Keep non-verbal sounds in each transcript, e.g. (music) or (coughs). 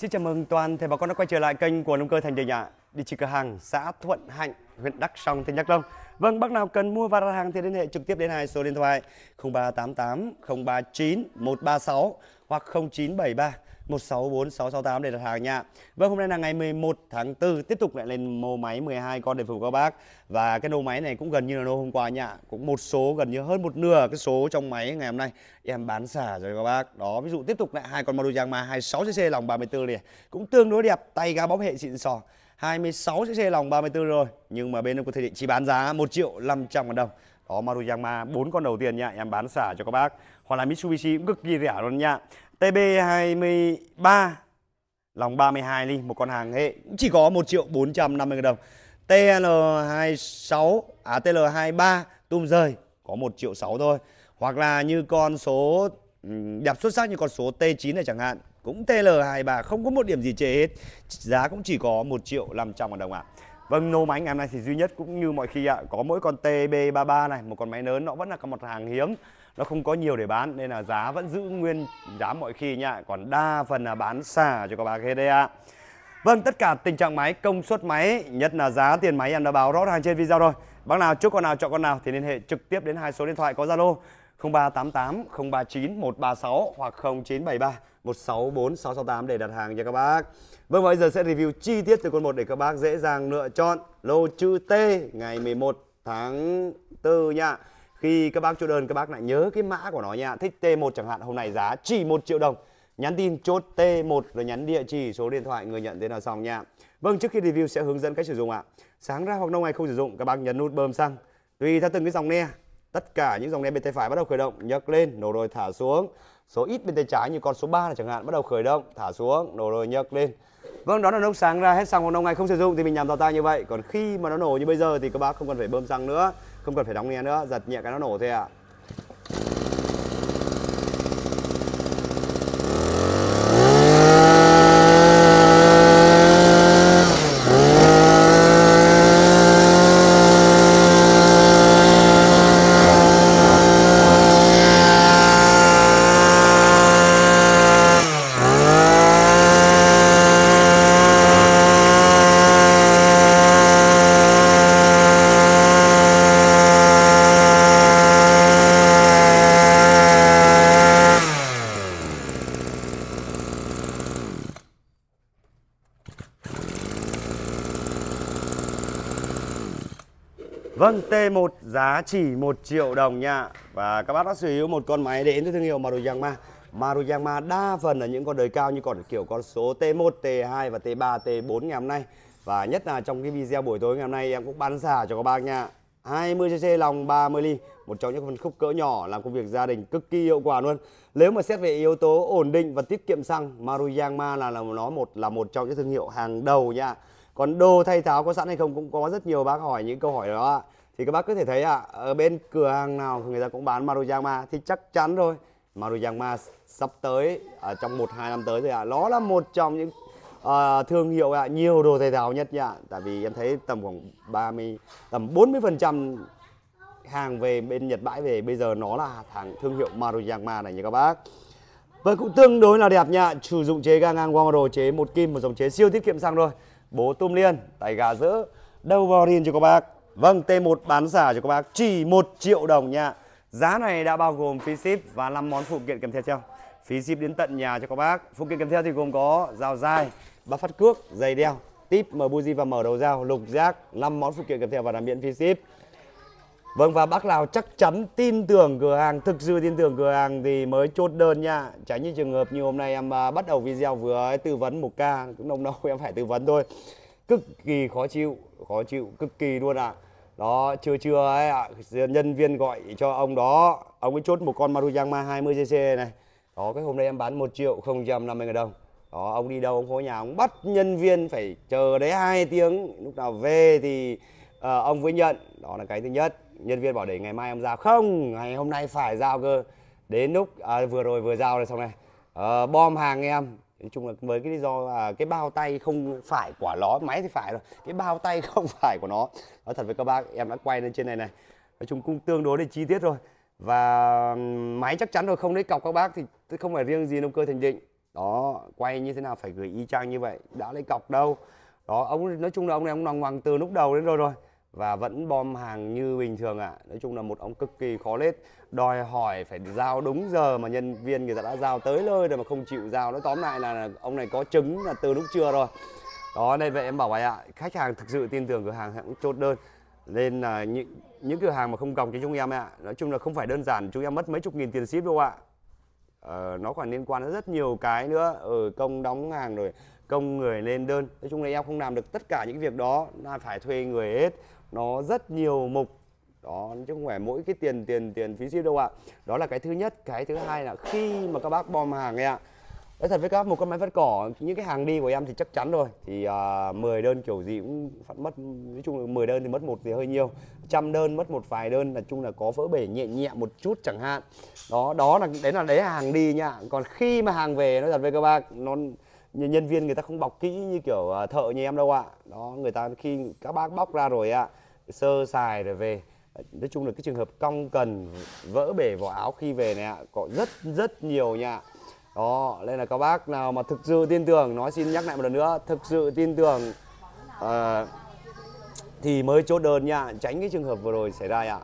Xin chào mừng toàn thể bà con đã quay trở lại kênh của nông cơ Thành Đình ạ. Địa chỉ cửa hàng xã Thuận Hạnh, huyện Đắk Song, tỉnh Đắk Nông. Vâng, bác nào cần mua và đặt hàng thì liên hệ trực tiếp đến hai số điện thoại 0388 039 136 hoặc 0973 164668 để đặt hàng nha. Vâng, hôm nay là ngày 11 tháng 4, tiếp tục lại lên màu máy 12 con để phục các bác. Và cái nô máy này cũng gần như là nô hôm qua nha, cũng một số gần như hơn một nửa cái số trong máy ngày hôm nay em bán xả rồi các bác. Đó, ví dụ tiếp tục lại hai con model Yamaha 26 cc lòng 34 này, cũng tương đối đẹp, tay ga bóp hệ xịn sò. 26 cc lòng 34 rồi, nhưng mà bên em có thể định chỉ bán giá 1 triệu 500 ngàn đồng. Đó Maruyama 4 con đầu tiên nha, em bán xả cho các bác. Hoặc là Mitsubishi cũng cực kỳ rẻ luôn nha. TB23 lòng 32 ly một con hàng hệ cũng chỉ có 1 triệu 450 đồng TL26 à TL23 tung rơi có 1 triệu 6 thôi hoặc là như con số đẹp xuất sắc như con số T9 này chẳng hạn cũng TL23 không có một điểm gì chê hết giá cũng chỉ có 1 triệu 500 ngàn đồng ạ à. Vâng, nô máy ngày hôm nay thì duy nhất cũng như mọi khi ạ, à, có mỗi con TB33 này, một con máy lớn nó vẫn là một hàng hiếm nó không có nhiều để bán nên là giá vẫn giữ nguyên giá mọi khi nha. còn đa phần là bán xả cho các bác bà GDA Vâng, tất cả tình trạng máy, công suất máy, nhất là giá tiền máy em đã báo rõ ràng trên video rồi. Bác nào chốt con nào chọn con nào thì liên hệ trực tiếp đến hai số điện thoại có Zalo 0388 039 136 hoặc 0973 164668 để đặt hàng cho các bác. Vâng, bây giờ sẽ review chi tiết từ con một để các bác dễ dàng lựa chọn lô chữ T ngày 11 tháng 4 nha khi các bác chốt đơn các bác lại nhớ cái mã của nó nha thích T1 chẳng hạn hôm nay giá chỉ một triệu đồng nhắn tin chốt T1 rồi nhắn địa chỉ số điện thoại người nhận thế là xong nha vâng trước khi review sẽ hướng dẫn cách sử dụng ạ sáng ra hoặc lâu ngày không sử dụng các bác nhấn nút bơm xăng tùy theo từng cái dòng ne tất cả những dòng ne bên tay phải bắt đầu khởi động nhấc lên nổ rồi thả xuống số ít bên tay trái như con số 3 là chẳng hạn bắt đầu khởi động thả xuống nổ rồi nhấc lên vâng đó là nông sáng ra hết xong hoặc lâu ngày không sử dụng thì mình nhằm vào tay như vậy còn khi mà nó nổ như bây giờ thì các bác không cần phải bơm xăng nữa không cần phải đóng nghe nữa giật nhẹ cái nó nổ thôi ạ à. Vâng, T1 giá chỉ 1 triệu đồng nha. Và các bác đã sở hữu một con máy đến từ thương hiệu Maruyama. Maruyama đa phần là những con đời cao như còn kiểu con số T1, T2 và T3, T4 ngày hôm nay. Và nhất là trong cái video buổi tối ngày hôm nay em cũng bán xả cho các bác nha. 20 cc lòng 30 ly, một trong những phân khúc cỡ nhỏ làm công việc gia đình cực kỳ hiệu quả luôn. Nếu mà xét về yếu tố ổn định và tiết kiệm xăng, Maruyama là là nó một là một trong những thương hiệu hàng đầu nha còn đồ thay tháo có sẵn hay không cũng có rất nhiều bác hỏi những câu hỏi đó ạ thì các bác có thể thấy ạ ở bên cửa hàng nào người ta cũng bán maruyama thì chắc chắn rồi maruyama sắp tới ở à, trong một hai năm tới rồi ạ nó là một trong những uh, thương hiệu ạ nhiều đồ thay thao nhất nhá tại vì em thấy tầm khoảng 30 tầm 40 phần trăm hàng về bên Nhật bãi về bây giờ nó là hàng thương hiệu Maruyama này nha các bác và cũng tương đối là đẹp nha sử dụng chế ga ngang đồ chế một kim một dòng chế siêu tiết kiệm xăng rồi bố tôm liên tay gà dỡ đầu bò rin cho các bác vâng T1 bán giả cho các bác chỉ 1 triệu đồng nha giá này đã bao gồm phí ship và 5 món phụ kiện kèm theo trong phí ship đến tận nhà cho các bác phụ kiện kèm theo thì gồm có dao dai ba phát cước giày đeo tip mở buji và mở đầu dao lục giác 5 món phụ kiện kèm theo và làm miễn phí ship Vâng và bác nào chắc chắn tin tưởng cửa hàng, thực sự tin tưởng cửa hàng thì mới chốt đơn nha Tránh như trường hợp như hôm nay em à, bắt đầu video vừa tư vấn một ca, cũng đông nâu (laughs) em phải tư vấn thôi Cực kỳ khó chịu, khó chịu cực kỳ luôn ạ à. Đó, chưa chưa ấy ạ, à, nhân viên gọi cho ông đó Ông ấy chốt một con Maruyama 20cc này Đó, cái hôm nay em bán 1 triệu 050 ngàn đồng đó, ông đi đâu ông có nhà ông bắt nhân viên phải chờ đấy hai tiếng lúc nào về thì uh, ông mới nhận đó là cái thứ nhất nhân viên bảo để ngày mai em giao không ngày hôm nay phải giao cơ đến lúc à, vừa rồi vừa giao rồi xong này à, bom hàng em nói chung là với cái lý do là cái bao tay không phải quả nó máy thì phải rồi cái bao tay (laughs) không phải của nó nói thật với các bác em đã quay lên trên này này nói chung cũng tương đối là chi tiết rồi và máy chắc chắn rồi không lấy cọc các bác thì không phải riêng gì động cơ thành định đó quay như thế nào phải gửi y chang như vậy đã lấy cọc đâu đó ông nói chung là ông này ông lòng từ lúc đầu đến rồi rồi và vẫn bom hàng như bình thường ạ. À. Nói chung là một ông cực kỳ khó lết, đòi hỏi phải giao đúng giờ mà nhân viên người ta đã giao tới nơi rồi mà không chịu giao. Nói tóm lại là ông này có chứng là từ lúc trưa rồi. Đó nên vậy em bảo vậy ạ, à, khách hàng thực sự tin tưởng cửa hàng cũng chốt đơn. Nên là những những cửa hàng mà không còng cho chúng em ạ. À. Nói chung là không phải đơn giản, chúng em mất mấy chục nghìn tiền ship đâu ạ. Ờ, nó còn liên quan đến rất nhiều cái nữa ở ừ, công đóng hàng rồi công người lên đơn nói chung là em không làm được tất cả những việc đó là phải thuê người hết nó rất nhiều mục đó chứ không phải mỗi cái tiền tiền tiền phí ship đâu ạ đó là cái thứ nhất cái thứ hai là khi mà các bác bom hàng ấy ạ nói thật với các bác, một con máy vắt cỏ những cái hàng đi của em thì chắc chắn rồi thì uh, à, 10 đơn kiểu gì cũng phát mất nói chung là 10 đơn thì mất một thì hơi nhiều trăm đơn mất một vài đơn là chung là có vỡ bể nhẹ nhẹ một chút chẳng hạn đó đó là đấy là đấy là hàng đi nha còn khi mà hàng về nói thật với các bác nó nhân viên người ta không bọc kỹ như kiểu à, thợ như em đâu ạ đó người ta khi các bác bóc ra rồi ạ sơ xài rồi về nói chung là cái trường hợp cong cần vỡ bể vỏ áo khi về này ạ có rất rất nhiều nha đó nên là các bác nào mà thực sự tin tưởng nói xin nhắc lại một lần nữa thực sự tin tưởng uh, thì mới chốt đơn nha tránh cái trường hợp vừa rồi xảy ra ạ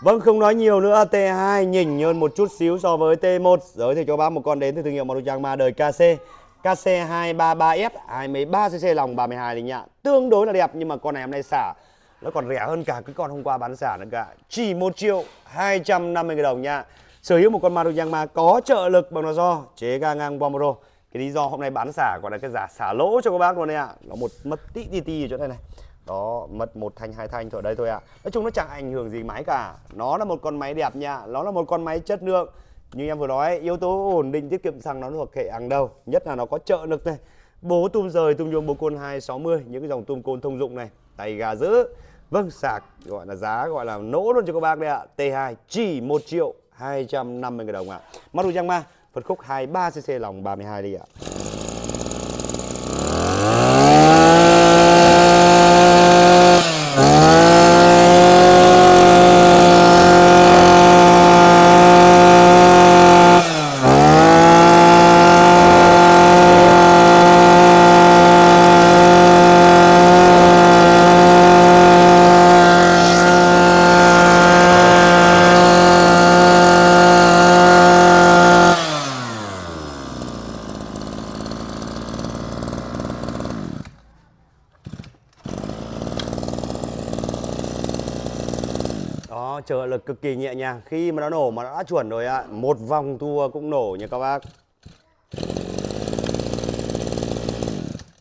Vâng, không nói nhiều nữa, T2 nhỉnh hơn một chút xíu so với T1 Giới thì cho bác một con đến từ thương hiệu Maruchanma đời KC KC233F 23cc lòng 32 linh nhạ Tương đối là đẹp nhưng mà con này hôm nay xả Nó còn rẻ hơn cả cái con hôm qua bán xả nữa cả Chỉ 1 triệu 250 nghìn đồng nha Sở hữu một con Maruchanma có trợ lực bằng nó do chế ga ngang Bomero Cái lý do hôm nay bán xả gọi là cái giả xả lỗ cho các bác luôn đấy ạ à. Nó một mất tí tí tí ở chỗ này này đó mất một thanh hai thanh thôi đây thôi ạ à. nói chung nó chẳng ảnh hưởng gì máy cả nó là một con máy đẹp nha nó là một con máy chất lượng như em vừa nói yếu tố ổn định tiết kiệm xăng nó thuộc hệ hàng đầu nhất là nó có trợ lực này bố tum rời tum nhuộm bố côn 260 những cái dòng tum côn thông dụng này tay gà giữ vâng sạc gọi là giá gọi là nỗ luôn cho các bác đây ạ T2 chỉ 1 triệu 250 000 đồng ạ à. giang ma phân khúc 23cc lòng 32 đi ạ cực kỳ nhẹ nhàng khi mà nó nổ mà nó đã chuẩn rồi ạ à. một vòng tua cũng nổ nha các bác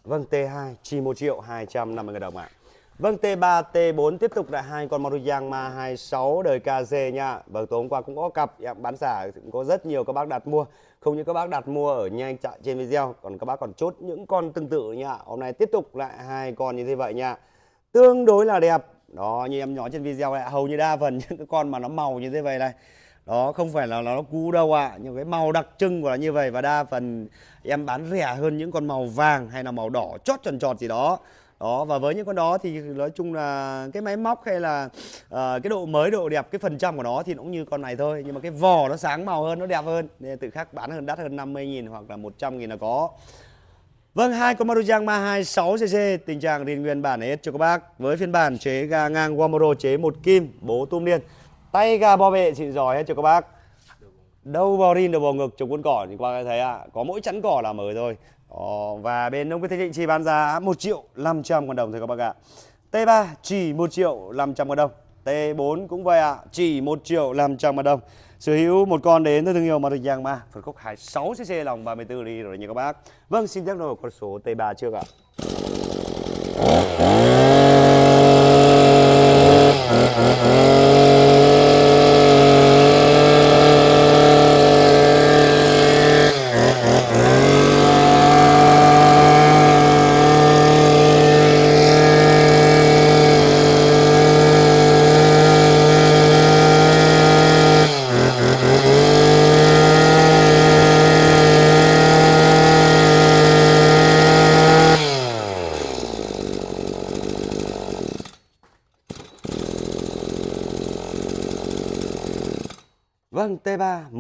vâng T2 chỉ 1 triệu 250 000 đồng ạ à. Vâng T3, T4 tiếp tục là hai con Maruti Yangma 26 đời KZ nha. Vâng tối hôm qua cũng có cặp dạ, bán xả cũng có rất nhiều các bác đặt mua. Không những các bác đặt mua ở nhanh chạy trên video, còn các bác còn chốt những con tương tự nha. Hôm nay tiếp tục lại hai con như thế vậy nha. Tương đối là đẹp, đó như em nói trên video này hầu như đa phần (laughs) những cái con mà nó màu như thế vậy này đó không phải là nó cũ đâu ạ à. nhưng cái màu đặc trưng của nó như vậy và đa phần em bán rẻ hơn những con màu vàng hay là màu đỏ chót tròn tròn gì đó đó và với những con đó thì nói chung là cái máy móc hay là uh, cái độ mới độ đẹp cái phần trăm của nó thì nó cũng như con này thôi nhưng mà cái vỏ nó sáng màu hơn nó đẹp hơn nên tự khắc bán hơn đắt hơn 50.000 hoặc là 100.000 là có Vâng, hai con Marujang Ma 26cc tình trạng riêng nguyên bản hết cho các bác. Với phiên bản chế ga ngang Wamoro chế một kim, bố tum liên. Tay ga bảo vệ xịn giỏi hết cho các bác. đâu bò rin đầu bò ngực chống quân cỏ thì qua cái thấy ạ, à, có mỗi chắn cỏ là mới thôi. Ồ, và bên ông Quyết Thế Định chi bán giá 1 triệu 500 ngàn đồng thôi các bác ạ. T3 chỉ 1 triệu 500 ngàn đồng. T4 cũng vậy ạ, à, chỉ 1 triệu 500 ngàn đồng. Sở hữu một con đến từ thương hiệu Maruti Yamaha, phân khúc 26cc lòng 34 ly rồi nha các bác. Vâng, xin phép đổi con số T3 trước ạ.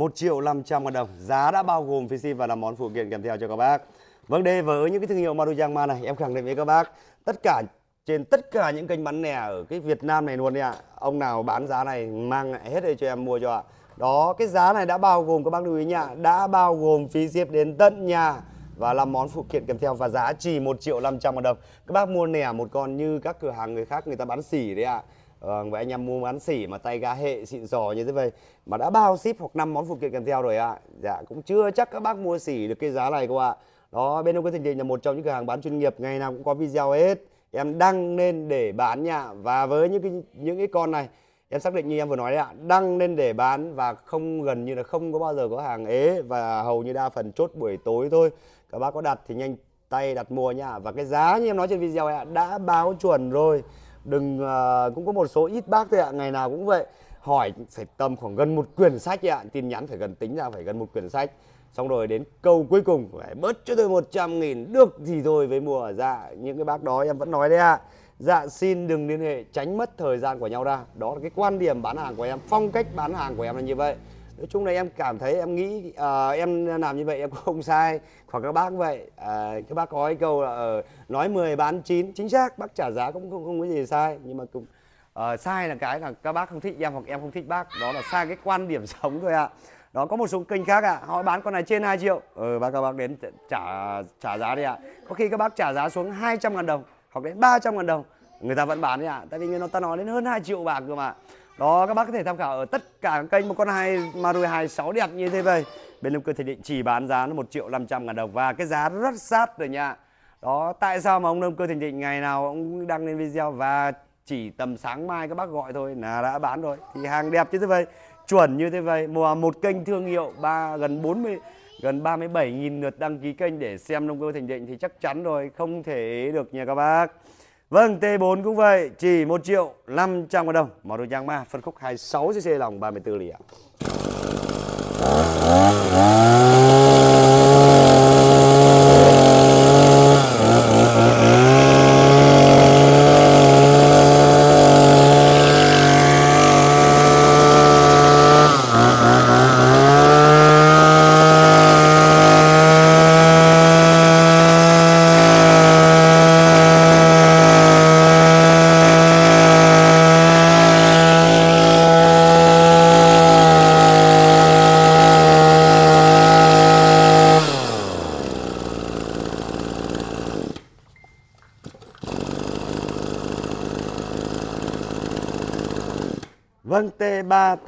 1 triệu 500 ngàn đồng. Giá đã bao gồm phí ship và là món phụ kiện kèm theo cho các bác. Vâng, đề với những cái thương hiệu Maruyama này, em khẳng định với các bác, tất cả trên tất cả những kênh bán lẻ ở cái Việt Nam này luôn đấy ạ. Ông nào bán giá này mang hết đây cho em mua cho ạ. Đó, cái giá này đã bao gồm các bác lưu ý nha, đã bao gồm phí ship đến tận nhà và làm món phụ kiện kèm theo và giá chỉ 1 triệu 500 ngàn đồng. Các bác mua nẻ một con như các cửa hàng người khác người ta bán xỉ đấy ạ. À Vâng, và anh em mua bán xỉ mà tay ga hệ xịn sò như thế vậy mà đã bao ship hoặc năm món phụ kiện kèm theo rồi ạ. À. Dạ cũng chưa chắc các bác mua xỉ được cái giá này cô ạ. Đó, bên ông có tình định là một trong những cửa hàng bán chuyên nghiệp ngày nào cũng có video hết. Em đăng lên để bán nha. Và với những cái những cái con này em xác định như em vừa nói đấy ạ, à, đăng lên để bán và không gần như là không có bao giờ có hàng ế và hầu như đa phần chốt buổi tối thôi. Các bác có đặt thì nhanh tay đặt mua nha. Và cái giá như em nói trên video ấy ạ, đã báo chuẩn rồi đừng uh, cũng có một số ít bác thôi ạ ngày nào cũng vậy hỏi phải tầm khoảng gần một quyển sách ạ tin nhắn phải gần tính ra phải gần một quyển sách xong rồi đến câu cuối cùng phải bớt cho tôi 100 nghìn được gì thôi với mùa dạ những cái bác đó em vẫn nói đấy ạ dạ xin đừng liên hệ tránh mất thời gian của nhau ra đó là cái quan điểm bán hàng của em phong cách bán hàng của em là như vậy nói chung là em cảm thấy em nghĩ à, em làm như vậy em không sai hoặc các bác vậy à, các bác có cái câu là uh, nói 10 bán 9 chính xác bác trả giá cũng không không có gì sai nhưng mà cũng uh, sai là cái là các bác không thích em hoặc em không thích bác đó là sai cái quan điểm (laughs) sống thôi ạ à. đó có một số kênh khác ạ à, họ bán con này trên 2 triệu ừ, bác các bác đến trả trả giá đi ạ à. có khi các bác trả giá xuống 200 ngàn đồng hoặc đến 300 ngàn đồng người ta vẫn bán đấy ạ à. tại vì người ta nói đến hơn 2 triệu bạc cơ mà đó các bác có thể tham khảo ở tất cả các kênh một con hai Maru 26 đẹp như thế vậy bên Lâm Cơ Thịnh Định chỉ bán giá là 1 triệu 500 ngàn đồng và cái giá rất sát rồi nha đó tại sao mà ông Lâm Cơ Thịnh Định ngày nào ông đăng lên video và chỉ tầm sáng mai các bác gọi thôi là đã bán rồi thì hàng đẹp như thế vậy chuẩn như thế vậy mùa một kênh thương hiệu ba gần 40 gần 37.000 lượt đăng ký kênh để xem nông cơ Thành Định thì chắc chắn rồi không thể được nha các bác Vâng, T4 cũng vậy, chỉ 1 triệu 500 ngàn đồng. Màu đồ Giang Ma, phân khúc 26cc lòng 34 lì ạ.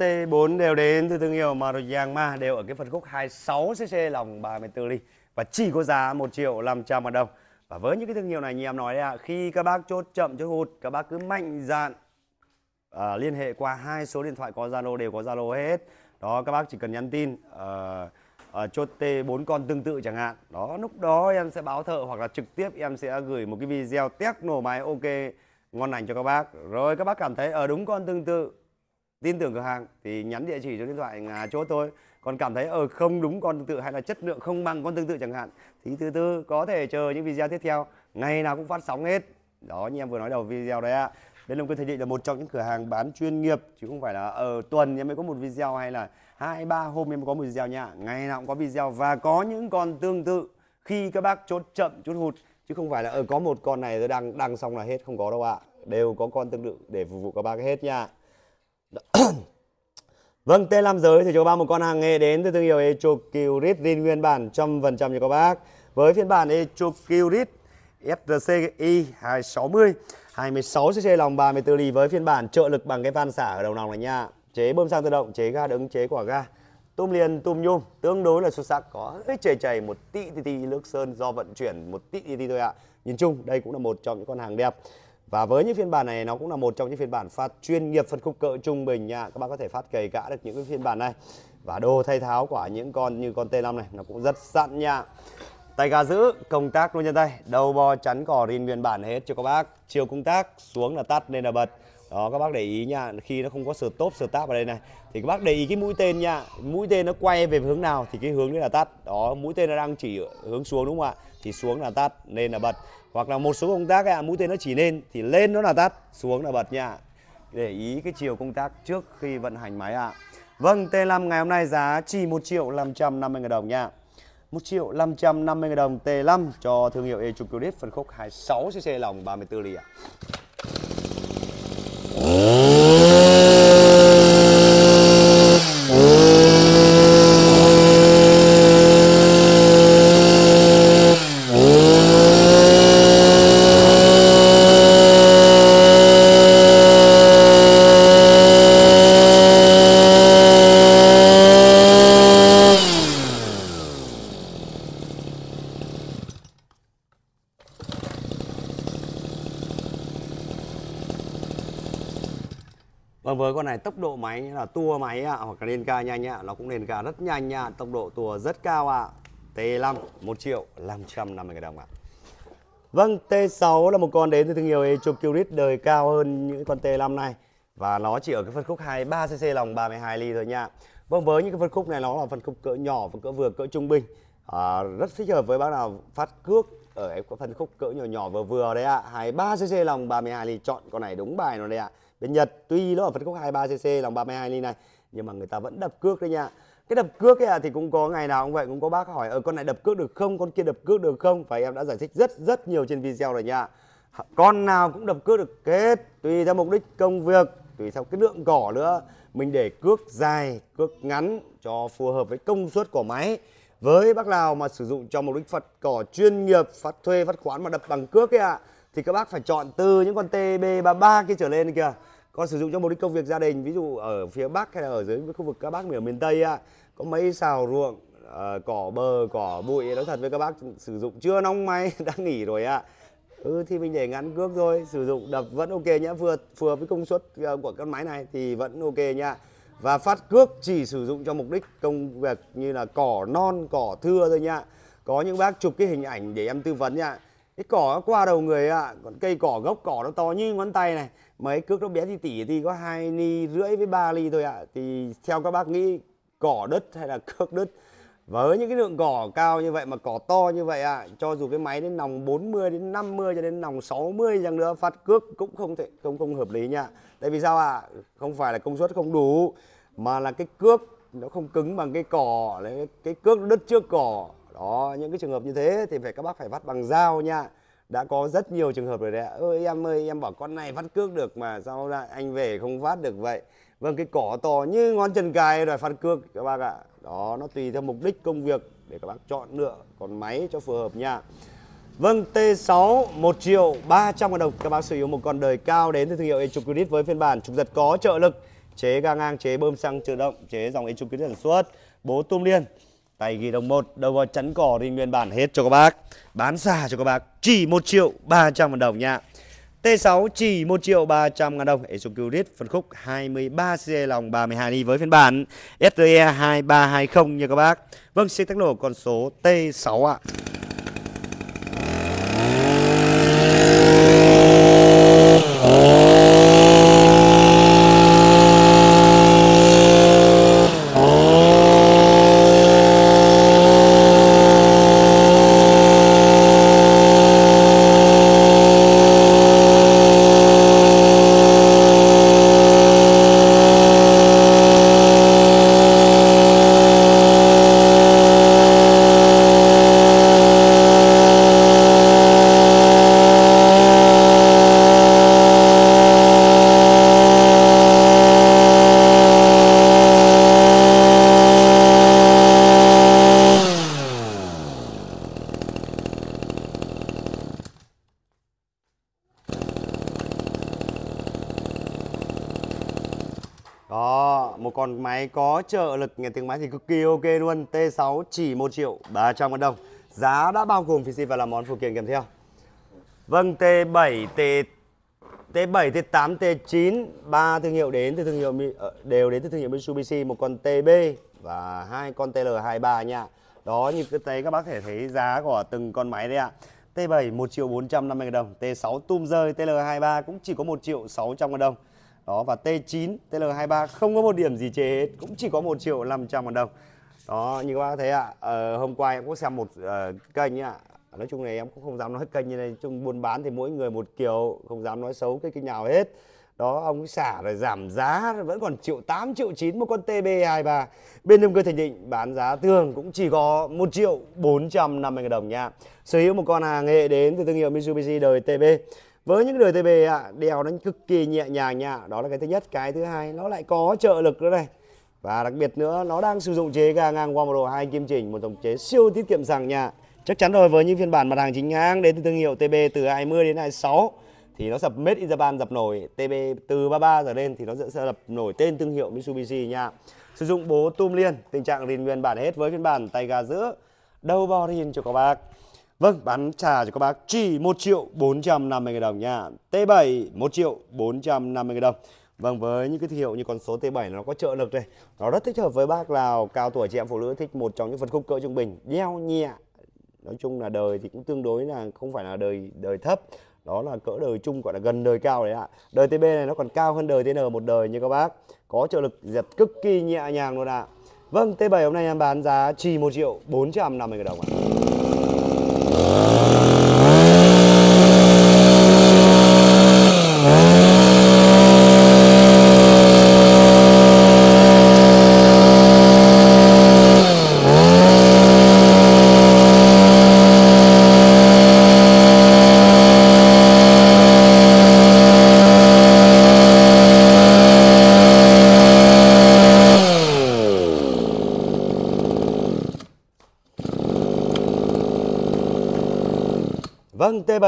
T4 đều đến từ thương hiệu Maruti Yangma đều ở cái phân khúc 26cc lòng 34 ly và chỉ có giá 1 triệu 500 ngàn đồng. Và với những cái thương hiệu này như em nói đấy ạ, à, khi các bác chốt chậm chốt hụt, các bác cứ mạnh dạn à, liên hệ qua hai số điện thoại có Zalo đều có Zalo hết. Đó các bác chỉ cần nhắn tin à, à, chốt T4 con tương tự chẳng hạn. Đó lúc đó em sẽ báo thợ hoặc là trực tiếp em sẽ gửi một cái video test nổ máy ok ngon lành cho các bác. Rồi các bác cảm thấy ở ờ, đúng con tương tự tin tưởng cửa hàng thì nhắn địa chỉ cho điện thoại à, chỗ tôi còn cảm thấy ờ không đúng con tương tự hay là chất lượng không bằng con tương tự chẳng hạn thì từ từ có thể chờ những video tiếp theo ngày nào cũng phát sóng hết đó như em vừa nói đầu video đấy ạ bên Long Quân Thịnh Định là một trong những cửa hàng bán chuyên nghiệp chứ không phải là ở ờ, tuần em mới có một video hay là hai ba hôm em mới có một video nha ngày nào cũng có video và có những con tương tự khi các bác chốt chậm chốt hụt chứ không phải là ở ờ, có một con này rồi đăng đăng xong là hết không có đâu ạ đều có con tương tự để phục vụ các bác hết nha (coughs) Vâng, tên nam giới thì cho các một con hàng nghề đến từ thương hiệu Echocurit Rin nguyên bản trăm phần trăm cho các bác. Với phiên bản Echocurit I 260 26cc lòng 34 lì với phiên bản trợ lực bằng cái van xả ở đầu nòng này nha. Chế bơm xăng tự động, chế ga đứng, chế quả ga. Tum liền, tum nhum, tương đối là xuất sắc có hơi chảy chảy một tí tí tí nước sơn do vận chuyển một tí tí tí thôi ạ. À. Nhìn chung đây cũng là một trong những con hàng đẹp. Và với những phiên bản này nó cũng là một trong những phiên bản phát chuyên nghiệp phân khúc cỡ trung bình nha. Các bác có thể phát cày cã được những cái phiên bản này. Và đồ thay tháo của những con như con T5 này nó cũng rất sẵn nha. Tay gà giữ, công tác luôn nha, tay, đầu bo chắn cỏ rin nguyên bản hết cho các bác. Chiều công tác xuống là tắt nên là bật. Đó các bác để ý nha, khi nó không có sờ tốp sờ táp ở đây này thì các bác để ý cái mũi tên nha. Mũi tên nó quay về hướng nào thì cái hướng đấy là tắt. Đó, mũi tên nó đang chỉ hướng xuống đúng không ạ? Thì xuống là tắt nên là bật hoặc là một số công tác ạ à, mũi tên nó chỉ lên thì lên nó là tắt xuống là bật nha để ý cái chiều công tác trước khi vận hành máy ạ vâng T5 ngày hôm nay giá chỉ 1 triệu 550 ngàn đồng nha 1 triệu 550 ngàn đồng T5 cho thương hiệu e Credit phân khúc 26cc lòng 34 ly ạ Vâng với con này tốc độ máy là tua máy ạ à, hoặc lên ca nhanh ạ, à, nó cũng lên ca rất nhanh nha, à, tốc độ tua rất cao ạ. T5 1 triệu 550 000 đồng ạ. Vâng, T6 là một con đến từ thương hiệu Echocurit đời cao hơn những con T5 này và nó chỉ ở cái phân khúc 23 cc lòng 32 ly thôi nha. Vâng với những cái phân khúc này nó là phân khúc cỡ nhỏ và cỡ vừa cỡ trung bình. À, rất thích hợp với bác nào phát cước ở cái phân khúc cỡ nhỏ nhỏ vừa vừa đấy ạ. 23 cc lòng 32 ly chọn con này đúng bài rồi đấy ạ bên Nhật tuy nó ở phân khúc 23 cc lòng 32 ly này nhưng mà người ta vẫn đập cước đấy nha cái đập cước ấy à, thì cũng có ngày nào cũng vậy cũng có bác hỏi ở ờ, con này đập cước được không con kia đập cước được không và em đã giải thích rất rất nhiều trên video rồi nha con nào cũng đập cước được kết tùy theo mục đích công việc tùy theo cái lượng cỏ nữa mình để cước dài cước ngắn cho phù hợp với công suất của máy với bác nào mà sử dụng cho mục đích phạt cỏ chuyên nghiệp phát thuê phát khoán mà đập bằng cước ấy ạ à, thì các bác phải chọn từ những con TB33 kia trở lên kìa còn sử dụng cho mục đích công việc gia đình ví dụ ở phía bắc hay là ở dưới khu vực các bác ở miền tây á, có mấy xào ruộng à, cỏ bờ cỏ bụi nói thật với các bác sử dụng chưa nóng máy (laughs) đã nghỉ rồi ạ ừ thì mình để ngắn cước thôi sử dụng đập vẫn ok nhá vừa vừa với công suất ờ, của con máy này thì vẫn ok nhá và phát cước chỉ sử dụng cho mục đích công việc như là cỏ non cỏ thưa thôi nhá có những bác chụp cái hình ảnh để em tư vấn nhá cái cỏ nó qua đầu người ạ à. còn cây cỏ gốc cỏ nó to như ngón tay này mấy cước nó bé thì tỉ thì có hai ni rưỡi với ba ly thôi ạ à. thì theo các bác nghĩ cỏ đất hay là cước đất với những cái lượng cỏ cao như vậy mà cỏ to như vậy ạ à, cho dù cái máy đến nòng 40 đến 50 cho đến nòng 60 chăng nữa phát cước cũng không thể không không hợp lý nha tại vì sao ạ à? không phải là công suất không đủ mà là cái cước nó không cứng bằng cái cỏ cái cước đất trước cỏ đó những cái trường hợp như thế thì phải các bác phải vắt bằng dao nha đã có rất nhiều trường hợp rồi đấy ơi em ơi em bảo con này vắt cước được mà sao lại anh về không vắt được vậy vâng cái cỏ to như ngón chân cài rồi vắt cước các bác ạ đó nó tùy theo mục đích công việc để các bác chọn lựa còn máy cho phù hợp nha Vâng, T6 1 triệu 300 ngàn đồng Các bác sở hữu một con đời cao đến từ thương hiệu Etrocurit với phiên bản trục giật có trợ lực Chế ga ngang, chế bơm xăng tự động, chế dòng Etrocurit sản xuất Bố tum liên Tay ghi đồng 1 Đầu vào chắn cỏ thì nguyên bản hết cho các bác Bán xả cho các bác Chỉ 1 triệu 300 ngàn đồng nha T6 chỉ 1 triệu 300 ngàn đồng EcoQrit phân khúc 23C lòng 32 đi với phiên bản SRE 2320 nha các bác Vâng, xin tắc nổ con số T6 ạ à. trợ lực nghe tiếng máy thì cực kỳ ok luôn T6 chỉ 1 triệu 300 ngàn đồng giá đã bao gồm phí ship và là món phụ kiện kèm theo vâng T7 T T7 T8 T9 ba thương hiệu đến từ thương hiệu ờ, đều đến từ thương hiệu Mitsubishi một con TB và hai con TL23 nha đó như cứ thấy các bác thể thấy giá của từng con máy đấy ạ T7 1 triệu 450 ngàn đồng T6 tum rơi TL23 cũng chỉ có 1 triệu 600 ngàn đồng đó và T9 TL23 không có một điểm gì chế hết cũng chỉ có 1 triệu 500 ngàn đồng đó như các bác thấy ạ à, hôm qua em cũng xem một uh, kênh ạ à. nói chung này em cũng không dám nói kênh như này chung buôn bán thì mỗi người một kiểu không dám nói xấu cái kênh nào hết đó ông xả rồi giảm giá vẫn còn triệu tám triệu chín một con TB23 bên đông cơ Thành Định bán giá thường cũng chỉ có một triệu bốn trăm năm mươi ngàn đồng nha sở hữu một con hàng hệ đến từ thương hiệu Mitsubishi đời TB với những đời tb ạ đèo nó cực kỳ nhẹ nhàng nha đó là cái thứ nhất cái thứ hai nó lại có trợ lực nữa này và đặc biệt nữa nó đang sử dụng chế ga ngang Wamoro hai kim chỉnh một tổng chế siêu tiết kiệm rằng nha chắc chắn rồi với những phiên bản mặt hàng chính hãng đến từ thương hiệu TB từ 20 đến 26 thì nó sập made in Japan dập nổi TB từ 33 trở lên thì nó sẽ dập nổi tên thương hiệu Mitsubishi nha sử dụng bố tum liên tình trạng rìn nguyên bản hết với phiên bản tay ga giữa đầu bo riêng cho các bác Vâng, bán trà cho các bác chỉ 1 triệu 450 000 đồng nha. T7 1 triệu 450 000 đồng. Vâng, với những cái thương hiệu như con số T7 nó có trợ lực đây nó rất thích hợp với bác nào cao tuổi chị em phụ nữ thích một trong những phần khung cỡ trung bình, đeo nhẹ. Nói chung là đời thì cũng tương đối là không phải là đời đời thấp, đó là cỡ đời chung gọi là gần đời cao đấy ạ. Đời TB này nó còn cao hơn đời TN một đời như các bác. Có trợ lực giật cực kỳ nhẹ nhàng luôn ạ. Vâng, T7 hôm nay em bán giá chỉ 1 triệu 450 000 đồng ạ.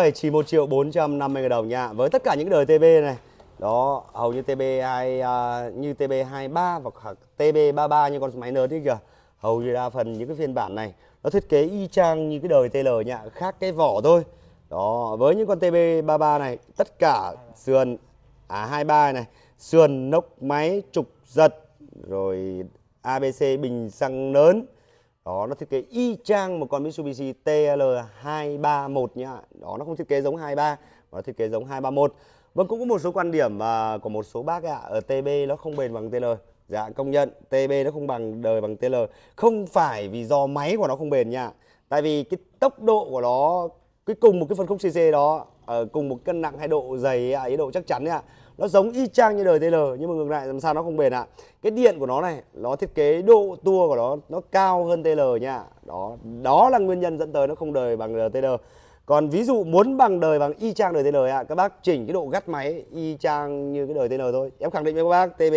ơi, chỉ 1 triệu 450 000 đồng nha. Với tất cả những đời TB này, đó, hầu như TB2 uh, à, như TB23 hoặc TB33 như con máy lớn thế kìa. Hầu như đa phần những cái phiên bản này nó thiết kế y chang như cái đời TL nha, khác cái vỏ thôi. Đó, với những con TB33 này, tất cả sườn à 23 này, sườn nốc máy trục giật rồi ABC bình xăng lớn đó nó thiết kế y chang một con Mitsubishi TL231 nhá đó nó không thiết kế giống 23 mà nó thiết kế giống 231 vâng cũng có một số quan điểm mà của một số bác ạ ở TB nó không bền bằng TL dạ công nhận TB nó không bằng đời bằng TL không phải vì do máy của nó không bền nha tại vì cái tốc độ của nó cái cùng một cái phân khúc cc đó ờ, cùng một cân nặng hay độ dày ấy độ chắc chắn ấy ạ nó giống y chang như đời TL nhưng mà ngược lại làm sao nó không bền ạ à. cái điện của nó này nó thiết kế độ tua của nó nó cao hơn TL nha đó đó là nguyên nhân dẫn tới nó không đời bằng TL còn ví dụ muốn bằng đời bằng y chang đời TL ạ à, các bác chỉnh cái độ gắt máy y chang như cái đời TL thôi em khẳng định với các bác TB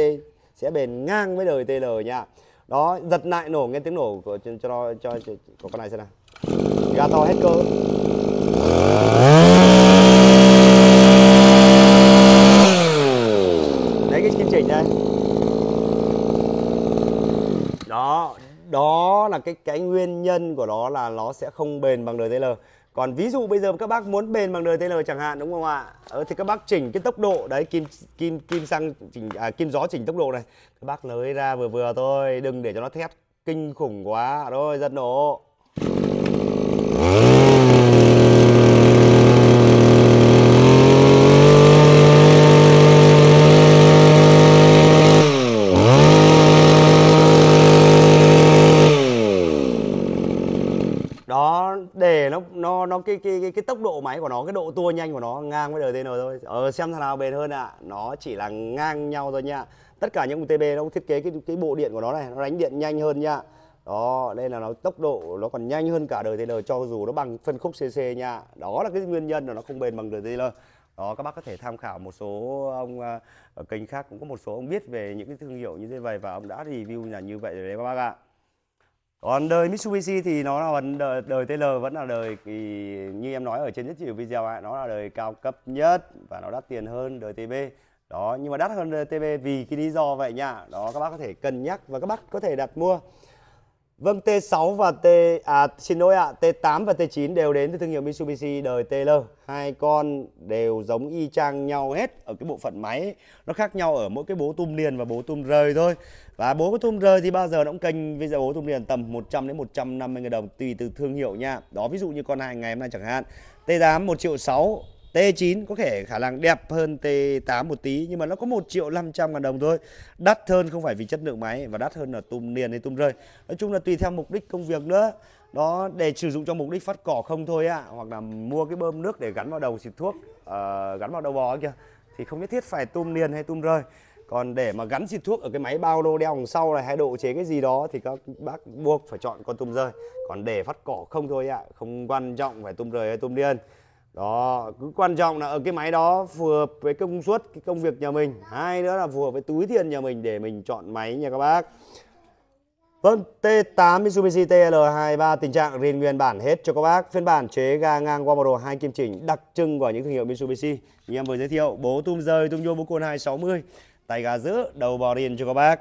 sẽ bền ngang với đời TL nha đó giật lại nổ nghe tiếng nổ của cho cho, cho, cho của con này xem nào ga to hết cơ của nó là nó sẽ không bền bằng DTL còn ví dụ bây giờ các bác muốn bền bằng DTL chẳng hạn đúng không ạ ờ, thì các bác chỉnh cái tốc độ đấy kim kim kim xăng chỉnh à, kim gió chỉnh tốc độ này các bác lấy ra vừa vừa thôi đừng để cho nó thét kinh khủng quá rồi giật nổ nó nó nó cái cái cái, cái tốc độ máy của nó cái độ tua nhanh của nó ngang với DTN thôi ờ xem thằng nào bền hơn ạ à. nó chỉ là ngang nhau thôi nha tất cả những UTB nó thiết kế cái cái bộ điện của nó này nó đánh điện nhanh hơn nha đó đây là nó tốc độ nó còn nhanh hơn cả đời DTL cho dù nó bằng phân khúc CC nha đó là cái nguyên nhân là nó không bền bằng đời DTL đó các bác có thể tham khảo một số ông ờ, ở kênh khác cũng có một số ông biết về những cái thương hiệu như thế vậy và ông đã review là như vậy rồi đấy các bác ạ à còn đời Mitsubishi thì nó là đời, đời TL vẫn là đời thì như em nói ở trên rất nhiều video ạ nó là đời cao cấp nhất và nó đắt tiền hơn đời TB đó nhưng mà đắt hơn đời TB vì cái lý do vậy nha đó các bác có thể cân nhắc và các bác có thể đặt mua Vâng, T6 và T à xin lỗi ạ, à, T8 và T9 đều đến từ thương hiệu Mitsubishi đời TL. Hai con đều giống y chang nhau hết ở cái bộ phận máy. Ấy. Nó khác nhau ở mỗi cái bố tum liền và bố tum rời thôi. Và bố có tum rời thì bao giờ nó cũng kênh bây giờ bố tum liền tầm 100 đến 150 000 đồng tùy từ thương hiệu nha. Đó ví dụ như con hàng ngày hôm nay chẳng hạn. T8 1 triệu 6 T9 có thể khả năng đẹp hơn T8 một tí nhưng mà nó có 1 triệu 500 ngàn đồng thôi. Đắt hơn không phải vì chất lượng máy và đắt hơn là tùm liền hay tùm rơi. Nói chung là tùy theo mục đích công việc nữa. Đó để sử dụng cho mục đích phát cỏ không thôi ạ, à. hoặc là mua cái bơm nước để gắn vào đầu xịt thuốc, uh, gắn vào đầu bò kia thì không nhất thiết phải tùm liền hay tùm rơi. Còn để mà gắn xịt thuốc ở cái máy bao lô đeo đằng sau này hay độ chế cái gì đó thì các bác buộc phải chọn con tùm rơi. Còn để phát cỏ không thôi ạ, à. không quan trọng phải tùm rơi hay tùm liền đó cứ quan trọng là ở ờ, cái máy đó phù hợp với công suất cái công việc nhà mình hai nữa là phù hợp với túi tiền nhà mình để mình chọn máy nha các bác Vâng, T8 Mitsubishi TL23 tình trạng riêng nguyên bản hết cho các bác. Phiên bản chế ga ngang qua model hai kim chỉnh đặc trưng của những thương hiệu Mitsubishi. Như em vừa giới thiệu, bố tum rơi, tung vô bố côn 260, tay gà giữ, đầu bò riêng cho các bác.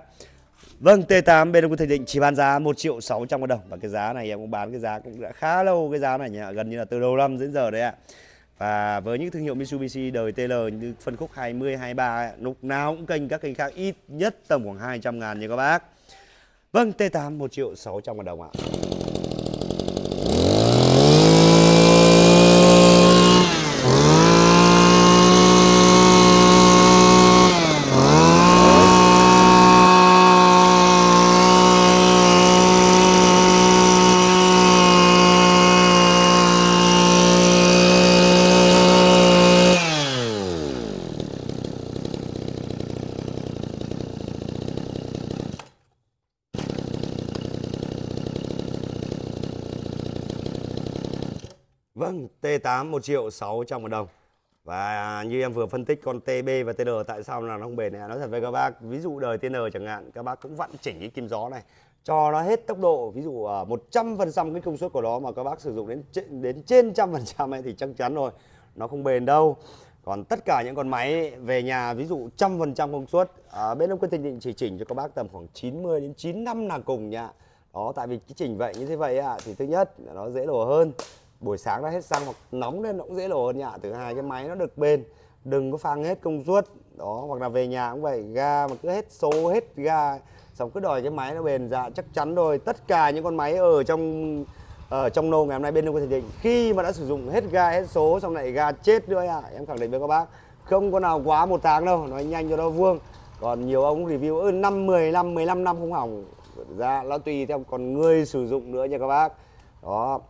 Vâng, T8 bên ông Thịnh Định chỉ bán giá 1 triệu 600 đồng. Và cái giá này em cũng bán cái giá cũng đã khá lâu cái giá này nhỉ, gần như là từ đầu năm đến giờ đấy ạ. À. Và với những thương hiệu Mitsubishi đời TL như phân khúc 20, 23 lúc nào cũng kênh các kênh khác ít nhất tầm khoảng 200 ngàn nha các bác. Vâng, T8 1 triệu 600 ngàn đồng ạ. triệu 600 một đồng và như em vừa phân tích con TB và TN tại sao là nó không bền này nói thật với các bác ví dụ đời TN chẳng hạn các bác cũng vặn chỉnh cái kim gió này cho nó hết tốc độ ví dụ à, một trăm phần trăm cái công suất của nó mà các bác sử dụng đến đến trên trăm phần trăm thì chắc chắn rồi nó không bền đâu còn tất cả những con máy về nhà ví dụ trăm phần trăm công suất à, bên ông quyết định chỉ chỉnh cho các bác tầm khoảng 90 đến 9 năm là cùng nha đó tại vì cái chỉnh vậy như thế vậy ạ à, thì thứ nhất nó dễ đổ hơn buổi sáng nó hết xăng hoặc nóng lên nó cũng dễ nổ hơn nhạ thứ hai cái máy nó được bền đừng có phang hết công suất đó hoặc là về nhà cũng vậy ga mà cứ hết số hết ga xong cứ đòi cái máy nó bền dạ chắc chắn rồi tất cả những con máy ở trong ở trong nô ngày hôm nay bên có thể định khi mà đã sử dụng hết ga hết số xong lại ga chết nữa à em khẳng định với các bác không có nào quá một tháng đâu nói nhanh cho nó vuông còn nhiều ông review ơ ừ, năm mười năm mười lăm năm không hỏng ra dạ, nó tùy theo còn người sử dụng nữa nha các bác đó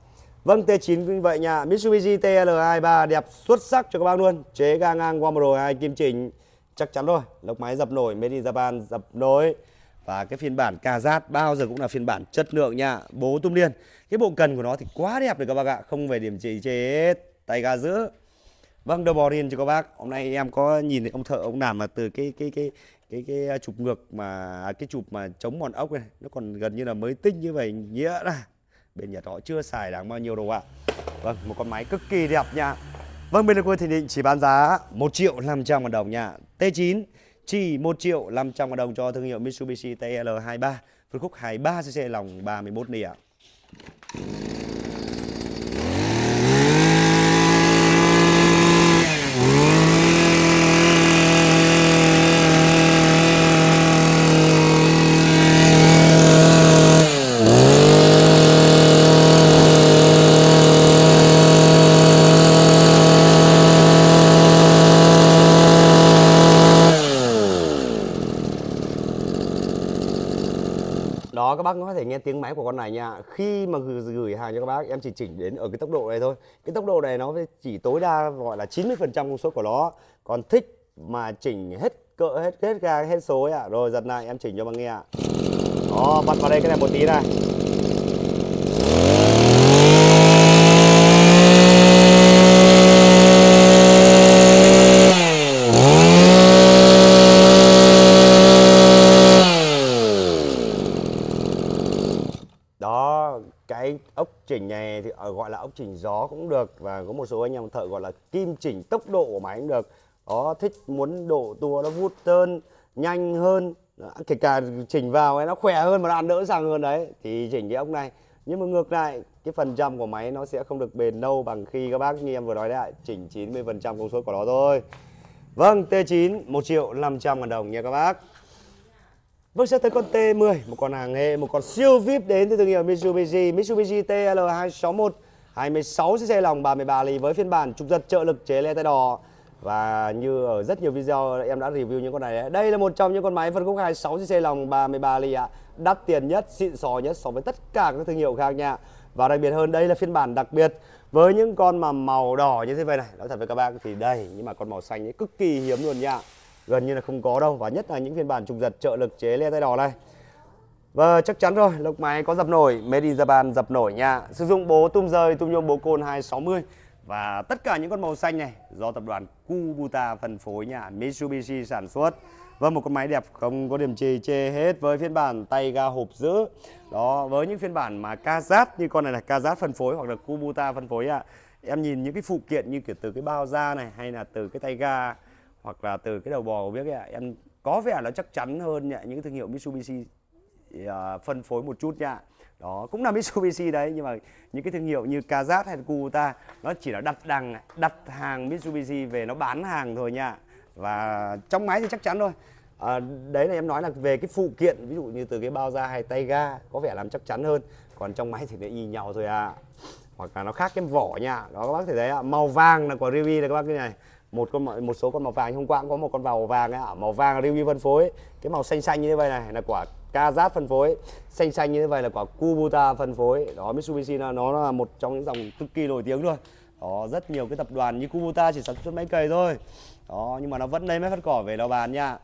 Vâng, T9 cũng vậy nha. Mitsubishi TL23 đẹp xuất sắc cho các bác luôn. Chế ga ngang qua 2 kim chỉnh chắc chắn rồi. Lốc máy dập nổi, made in Japan dập nổi. Và cái phiên bản cà rát bao giờ cũng là phiên bản chất lượng nha. Bố tung liên. Cái bộ cần của nó thì quá đẹp rồi các bác ạ. Không về điểm chỉ chế tay ga giữa. Vâng, đầu bò riêng cho các bác. Hôm nay em có nhìn thấy ông thợ ông làm mà từ cái cái cái cái cái chụp ngược mà cái chụp mà chống mòn ốc này nó còn gần như là mới tinh như vậy nghĩa là bên Nhật họ chưa xài đáng bao nhiêu đâu ạ à. Vâng một con máy cực kỳ đẹp nha Vâng bên Lê Quân Thị Định chỉ bán giá 1 triệu 500 ngàn đồng nha T9 chỉ 1 triệu 500 ngàn đồng cho thương hiệu Mitsubishi TL23 phân khúc 23cc lòng 31 nỉ ạ nghe tiếng máy của con này nha khi mà gửi, gửi hàng cho các bác em chỉ chỉnh đến ở cái tốc độ này thôi cái tốc độ này nó chỉ tối đa gọi là 90 phần trăm công suất của nó còn thích mà chỉnh hết cỡ hết hết ga hết số ấy ạ à. rồi giật này em chỉnh cho bác nghe ạ à. đó bật vào đây cái này một tí này chỉnh này thì ở ờ, gọi là ốc chỉnh gió cũng được và có một số anh em thợ gọi là kim chỉnh tốc độ của máy cũng được đó thích muốn độ tua nó vút hơn nhanh hơn đó, kể cả chỉnh vào ấy nó khỏe hơn mà nó ăn đỡ sang hơn đấy thì chỉnh cái ốc này nhưng mà ngược lại cái phần trăm của máy nó sẽ không được bền lâu bằng khi các bác như em vừa nói đấy chỉnh 90 phần trăm công suất của nó thôi vâng T9 1 triệu 500 ngàn đồng nha các bác Vâng, sẽ tới con T10, một con hàng hệ, một con siêu VIP đến từ thương hiệu Mitsubishi. Mitsubishi TL261, 26 chiếc xe lòng 33 ly với phiên bản trục giật trợ lực chế le tay đỏ. Và như ở rất nhiều video em đã review những con này đấy. Đây là một trong những con máy phân khúc 26 chiếc xe lòng 33 ly ạ. Đắt tiền nhất, xịn sò nhất so với tất cả các thương hiệu khác nha. Và đặc biệt hơn đây là phiên bản đặc biệt với những con mà màu đỏ như thế này này. Nói thật với các bác thì đây, nhưng mà con màu xanh ấy cực kỳ hiếm luôn nha gần như là không có đâu và nhất là những phiên bản trùng giật trợ lực chế le tay đỏ này và chắc chắn rồi lốc máy có dập nổi made in Japan dập nổi nha sử dụng bố tum rơi tum nhôm bố côn 260 và tất cả những con màu xanh này do tập đoàn Kubuta phân phối nhà Mitsubishi sản xuất và một con máy đẹp không có điểm trì chê hết với phiên bản tay ga hộp giữ đó với những phiên bản mà Kazat như con này là Kazat phân phối hoặc là Kubuta phân phối ạ em nhìn những cái phụ kiện như kiểu từ cái bao da này hay là từ cái tay ga hoặc là từ cái đầu bò của biết ấy, em có vẻ nó chắc chắn hơn nhỉ? những thương hiệu Mitsubishi thì, à, phân phối một chút nha đó cũng là (laughs) Mitsubishi đấy nhưng mà những cái thương hiệu như Kazat hay Kuta nó chỉ là đặt đằng đặt hàng Mitsubishi về nó bán hàng thôi nha và trong máy thì chắc chắn thôi à, đấy là em nói là về cái phụ kiện ví dụ như từ cái bao da hay tay ga có vẻ làm chắc chắn hơn còn trong máy thì nó y nhau thôi à hoặc là nó khác cái vỏ nha đó các bác thể thấy à, màu vàng là của Ruby là các bác cái này một con một số con màu vàng hôm qua cũng có một con màu vàng ấy màu vàng review phân phối cái màu xanh xanh như thế này này là quả Kazat phân phối xanh xanh như thế này là quả Kubota phân phối đó Mitsubishi là nó là một trong những dòng cực kỳ nổi tiếng luôn đó rất nhiều cái tập đoàn như Kubota chỉ sản xuất máy cày thôi đó nhưng mà nó vẫn lấy máy phát cỏ về đầu bàn nha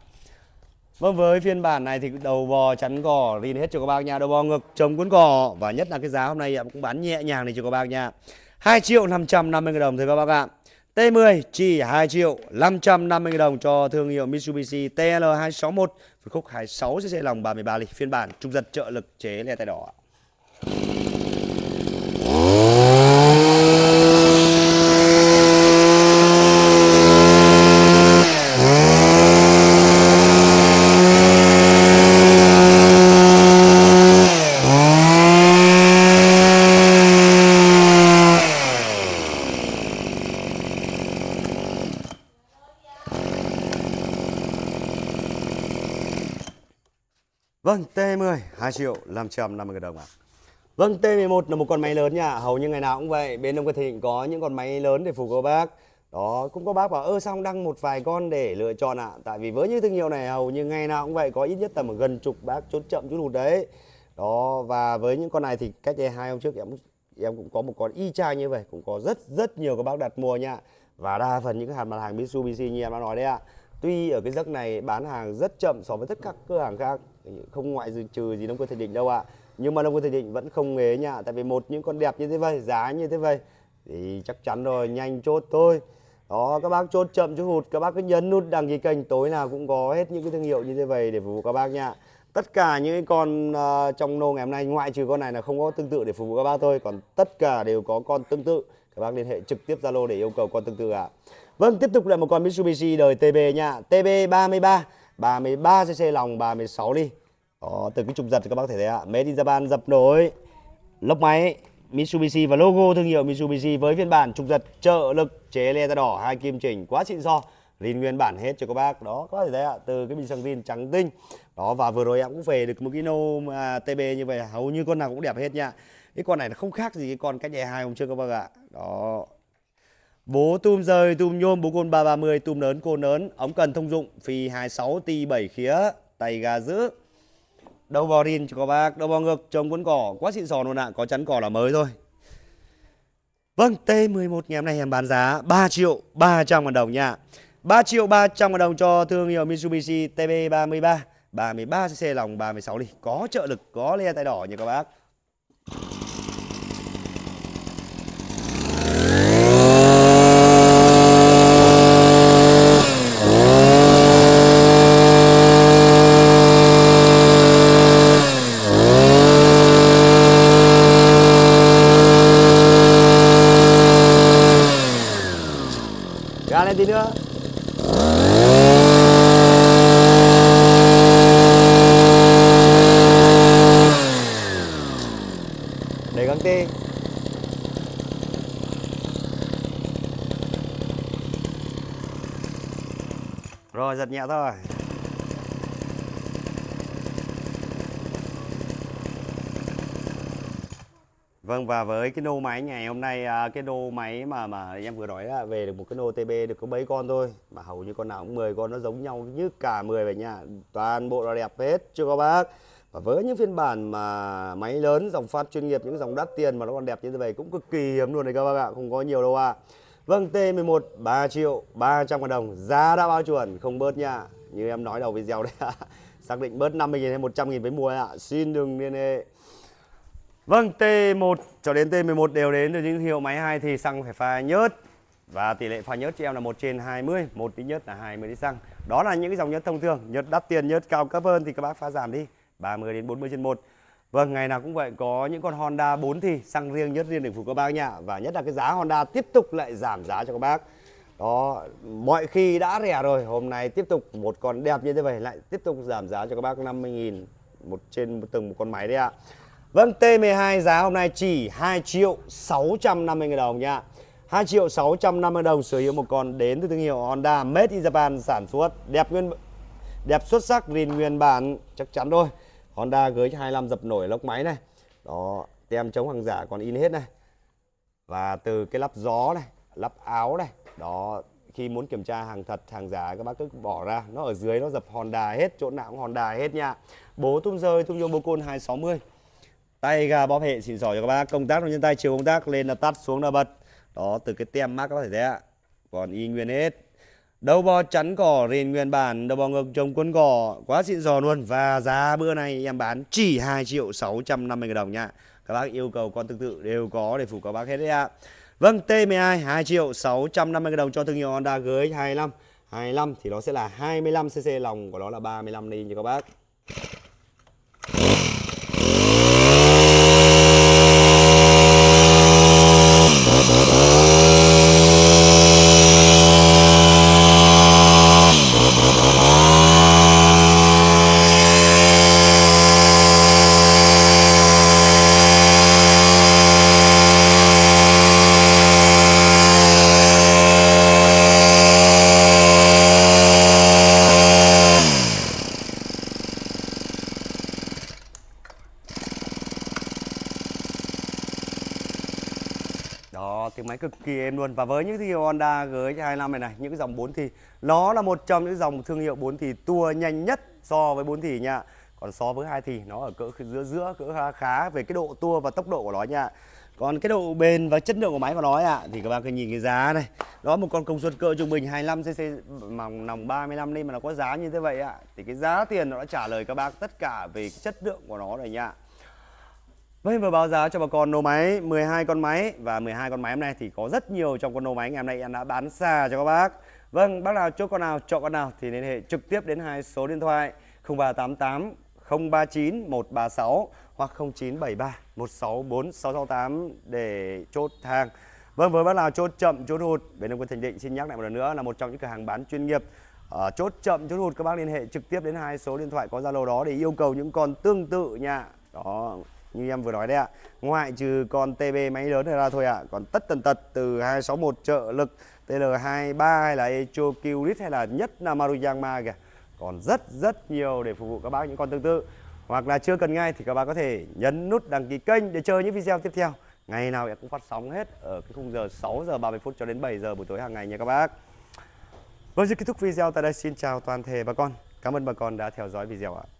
Vâng với phiên bản này thì đầu bò chắn cỏ rin hết cho các bác nha, đầu bò ngực trồng cuốn cỏ và nhất là cái giá hôm nay cũng bán nhẹ nhàng này cho các bác nha. 2 triệu 550 000 đồng thôi các bác ạ. T10 chỉ 2 triệu 550 000 đồng cho thương hiệu Mitsubishi TL261 phân khúc 26 cc lòng 33 lịch phiên bản trung dân trợ lực chế le tay đỏ 2 triệu 550 000 đồng ạ. À. Vâng, T11 là một con máy lớn nha, hầu như ngày nào cũng vậy. Bên đông Cơ Thịnh có những con máy lớn để phục vụ bác. Đó, cũng có bác bảo ơ xong đăng một vài con để lựa chọn ạ. À. Tại vì với những thương hiệu này hầu như ngày nào cũng vậy, có ít nhất tầm gần chục bác chốt chậm chút hụt đấy. Đó, và với những con này thì cách đây hai hôm trước em em cũng có một con y chang như vậy, cũng có rất rất nhiều các bác đặt mua nha. Và đa phần những cái hàng mặt hàng Mitsubishi như em đã nói đấy ạ. À. Tuy ở cái giấc này bán hàng rất chậm so với tất cả cửa hàng khác không ngoại trừ gì Đông Quân Thạch Định đâu ạ. À. Nhưng mà Đông Quân Thạch Định vẫn không nghề nha tại vì một những con đẹp như thế vậy, giá như thế vậy thì chắc chắn rồi nhanh chốt thôi. Đó các bác chốt chậm chút hụt, các bác cứ nhấn nút đăng ký kênh tối nào cũng có hết những cái thương hiệu như thế vậy để phục vụ các bác nha. Tất cả những con uh, trong nô ngày hôm nay ngoại trừ con này là không có tương tự để phục vụ các bác thôi, còn tất cả đều có con tương tự. Các bác liên hệ trực tiếp Zalo để yêu cầu con tương tự ạ. À. Vâng, tiếp tục là một con Mitsubishi đời TB nha. TB 33 33cc lòng 36 ly Đó, từ cái trục giật các bác thể thấy ạ Made in Japan dập nổi Lốc máy Mitsubishi và logo thương hiệu Mitsubishi với phiên bản trục giật trợ lực chế le da đỏ hai kim chỉnh quá xịn so Linh nguyên bản hết cho các bác đó các bác thấy ạ từ cái bình xăng zin trắng tinh đó và vừa rồi em cũng về được một cái nô à, tb như vậy hầu như con nào cũng đẹp hết nha cái con này nó không khác gì cái con cách e hai hôm trước các bác ạ đó Bố tum rời tum nhôm, bố côn 330, tum lớn, cô lớn, ống cần thông dụng, phi 26, ti 7 khía, tay gà giữ. Đầu bò rin cho các bác, đầu bò ngực, trồng cuốn cỏ, quá xịn sò luôn ạ, có chắn cỏ là mới thôi. Vâng, T11 ngày hôm nay em bán giá 3 triệu 300 ngàn đồng nha. 3 triệu 300 ngàn đồng cho thương hiệu Mitsubishi TB33, 33cc lòng 36 ly, có trợ lực, có le tay đỏ nha các bác. và với cái nô máy ngày hôm nay à, cái nô máy mà mà em vừa nói là về được một cái nô TB được có mấy con thôi mà hầu như con nào cũng 10 con nó giống nhau như cả 10 vậy nha toàn bộ là đẹp hết chưa các bác và với những phiên bản mà máy lớn dòng phát chuyên nghiệp những dòng đắt tiền mà nó còn đẹp như thế này cũng cực kỳ hiếm luôn đấy các bác ạ không có nhiều đâu ạ à. Vâng T11 3 triệu 300 ngàn đồng giá đã bao chuẩn không bớt nha như em nói đầu video đấy ạ (laughs) xác định bớt 50 nghìn hay 100 nghìn với mua ạ xin đừng liên hệ Vâng, T1 cho đến T11 đều đến từ những hiệu máy 2 thì xăng phải pha nhớt và tỷ lệ pha nhớt cho em là 1 trên 20, một lít nhớt là 20 lít xăng. Đó là những cái dòng nhớt thông thường, nhớt đắt tiền, nhớt cao cấp hơn thì các bác pha giảm đi, 30 đến 40 trên 1. Vâng, ngày nào cũng vậy, có những con Honda 4 thì xăng riêng nhớt riêng để phục các bác nhá. Và nhất là cái giá Honda tiếp tục lại giảm giá cho các bác. Đó, mọi khi đã rẻ rồi, hôm nay tiếp tục một con đẹp như thế này lại tiếp tục giảm giá cho các bác 50 000 một trên từng một con máy đấy ạ. À. Vâng, T12 giá hôm nay chỉ 2 triệu 650 000 đồng nha. 2 triệu 650 đồng sở hữu một con đến từ thương hiệu Honda Made in Japan sản xuất đẹp nguyên đẹp xuất sắc zin nguyên bản chắc chắn thôi. Honda gới 25 dập nổi lốc máy này. Đó, tem chống hàng giả còn in hết này. Và từ cái lắp gió này, lắp áo này, đó khi muốn kiểm tra hàng thật, hàng giả các bác cứ bỏ ra, nó ở dưới nó dập Honda hết, chỗ nào cũng Honda hết nha. Bố tung rơi tung vô bô côn 260 tay ga bóp hệ xịn sỏi cho các bác công tác nhân tay chiều công tác lên là tắt xuống là bật đó từ cái tem mát các bác thể thấy ạ còn y nguyên hết đầu bò chắn cỏ riền nguyên bản đầu bò ngực trồng quân cỏ quá xịn sò luôn và giá bữa nay em bán chỉ 2 triệu 650 nghìn đồng nha các bác yêu cầu con tương tự đều có để phục các bác hết đấy ạ Vâng T12 2 triệu 650 nghìn đồng cho thương hiệu Honda GX 25 25 thì nó sẽ là 25cc lòng của nó là 35 đi cho các bác luôn và với những thương hiệu Honda GX25 này này những dòng 4 thì nó là một trong những dòng thương hiệu 4 thì tua nhanh nhất so với 4 thì nha còn so với hai thì nó ở cỡ giữa giữa cỡ khá về cái độ tua và tốc độ của nó nha còn cái độ bền và chất lượng của máy của nó ạ thì các bạn cứ nhìn cái giá này. Đó một con công suất cỡ trung bình 25cc mỏng nòng 35 lên mà nó có giá như thế vậy ạ thì cái giá tiền nó đã trả lời các bác tất cả về chất lượng của nó rồi nha. Vâng, vừa báo giá cho bà con nô máy 12 con máy và 12 con máy hôm nay thì có rất nhiều trong con nô máy ngày hôm nay em đã bán xa cho các bác. Vâng, bác nào chốt con nào, chọn con nào thì liên hệ trực tiếp đến hai số điện thoại 0388 039 136 hoặc 0973 164 668 để chốt hàng. Vâng, với bác nào chốt chậm, chốt hụt, bên Đông Quân Thành Định xin nhắc lại một lần nữa là một trong những cửa hàng bán chuyên nghiệp À, chốt chậm chốt hụt các bác liên hệ trực tiếp đến hai số điện thoại có Zalo đó để yêu cầu những con tương tự nha. Đó như em vừa nói đấy ạ ngoại trừ con TB máy lớn này ra thôi ạ còn tất tần tật từ 261 trợ lực TL23 hay là Echo Qrit hay là nhất là Maruyama kìa còn rất rất nhiều để phục vụ các bác những con tương tự hoặc là chưa cần ngay thì các bác có thể nhấn nút đăng ký kênh để chờ những video tiếp theo ngày nào cũng phát sóng hết ở cái khung giờ 6 giờ 30 phút cho đến 7 giờ buổi tối hàng ngày nha các bác Vâng, xin kết thúc video tại đây. Xin chào toàn thể bà con. Cảm ơn bà con đã theo dõi video ạ.